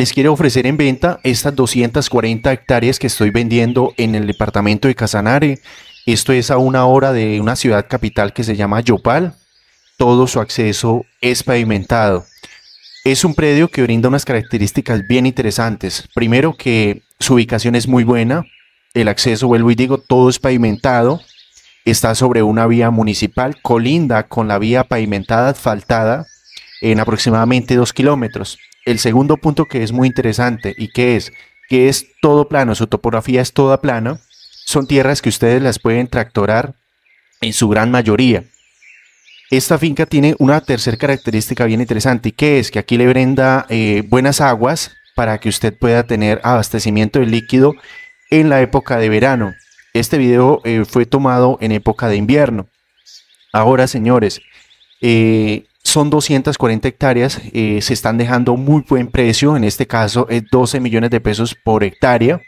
les quiero ofrecer en venta estas 240 hectáreas que estoy vendiendo en el departamento de Casanare. Esto es a una hora de una ciudad capital que se llama Yopal. Todo su acceso es pavimentado. Es un predio que brinda unas características bien interesantes. Primero que su ubicación es muy buena. El acceso, vuelvo y digo, todo es pavimentado. Está sobre una vía municipal, colinda con la vía pavimentada asfaltada en aproximadamente dos kilómetros el segundo punto que es muy interesante y que es que es todo plano, su topografía es toda plana, son tierras que ustedes las pueden tractorar en su gran mayoría. Esta finca tiene una tercera característica bien interesante y que es que aquí le brinda eh, buenas aguas para que usted pueda tener abastecimiento de líquido en la época de verano. Este video eh, fue tomado en época de invierno. Ahora, señores, eh, son 240 hectáreas, eh, se están dejando muy buen precio, en este caso es 12 millones de pesos por hectárea.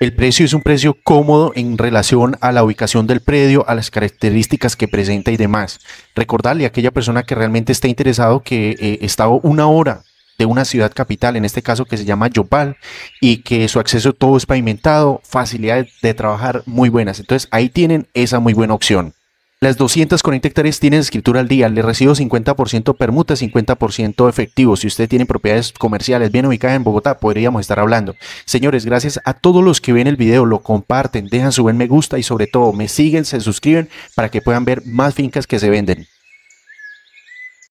El precio es un precio cómodo en relación a la ubicación del predio, a las características que presenta y demás. Recordarle a aquella persona que realmente está interesado que eh, está una hora de una ciudad capital, en este caso que se llama Yopal, y que su acceso todo es pavimentado, facilidades de trabajar muy buenas. Entonces ahí tienen esa muy buena opción. Las 240 hectáreas tienen escritura al día, le recibo 50% permuta, 50% efectivo. Si usted tiene propiedades comerciales bien ubicadas en Bogotá, podríamos estar hablando. Señores, gracias a todos los que ven el video, lo comparten, dejan su buen me gusta y sobre todo me siguen, se suscriben para que puedan ver más fincas que se venden.